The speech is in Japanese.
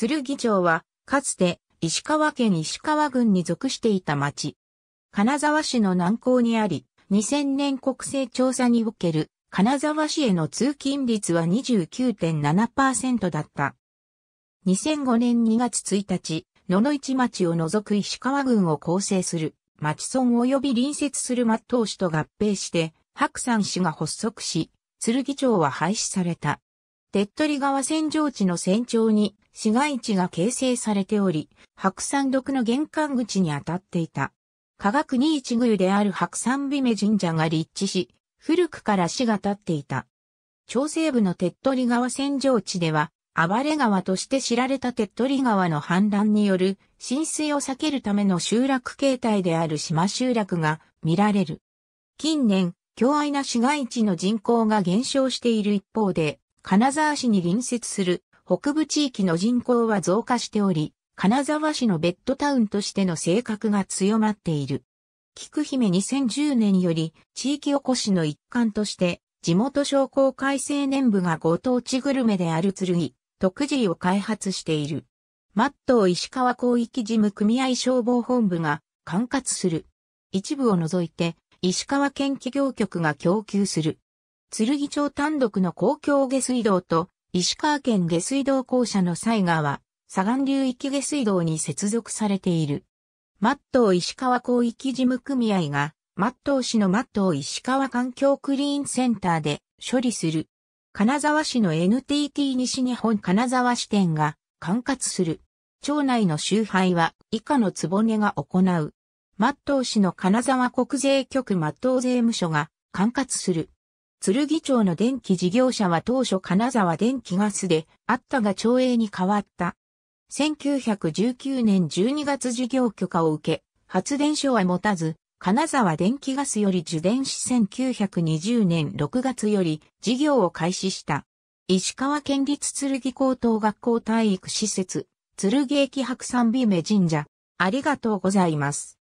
鶴木町は、かつて、石川県石川郡に属していた町。金沢市の南港にあり、2000年国勢調査における、金沢市への通勤率は29.7%だった。2005年2月1日、野々市町を除く石川郡を構成する、町村及び隣接する松東市と合併して、白山市が発足し、鶴木町は廃止された。手っ取り川扇状地の船長に市街地が形成されており、白山独の玄関口に当たっていた。科学二一宮である白山美女神社が立地し、古くから市が建っていた。朝西部の手っ取り川戦場地では、暴れ川として知られた手っ取り川の氾濫による浸水を避けるための集落形態である島集落が見られる。近年、強愛な市街地の人口が減少している一方で、金沢市に隣接する北部地域の人口は増加しており、金沢市のベッドタウンとしての性格が強まっている。菊姫2010年より地域おこしの一環として、地元商工会青年部がご当地グルメである剣、特需を開発している。マットを石川広域事務組合消防本部が管轄する。一部を除いて、石川県企業局が供給する。剣町単独の公共下水道と石川県下水道公社の西川、左岸流域下水道に接続されている。マット石川広域事務組合が、マット市のマット石川環境クリーンセンターで処理する。金沢市の NTT 西日本金沢支店が管轄する。町内の周配は以下のぼ根が行う。マット市の金沢国税局マット税務署が管轄する。鶴木町の電気事業者は当初金沢電気ガスであったが町営に変わった。1919年12月事業許可を受け、発電所は持たず、金沢電気ガスより受電し1920年6月より事業を開始した。石川県立鶴木高等学校体育施設、鶴木駅白山美目神社。ありがとうございます。